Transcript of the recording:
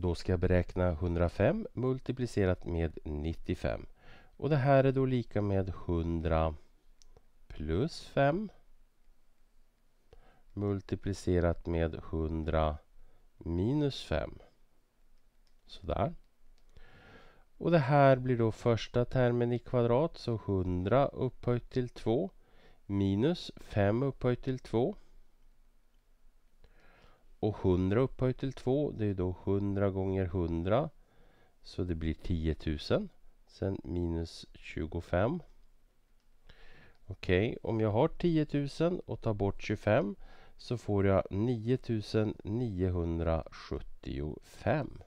Då ska jag beräkna 105 multiplicerat med 95. Och det här är då lika med 100 plus 5 multiplicerat med 100 minus 5. Sådär. Och det här blir då första termen i kvadrat, så 100 upphöjt till 2 minus 5 upphöjt till 2 och 100 upphöjt till 2 det är då 100 gånger 100 så det blir 10 000 sen minus 25 Okej, okay, om jag har 10 000 och tar bort 25 så får jag 9 975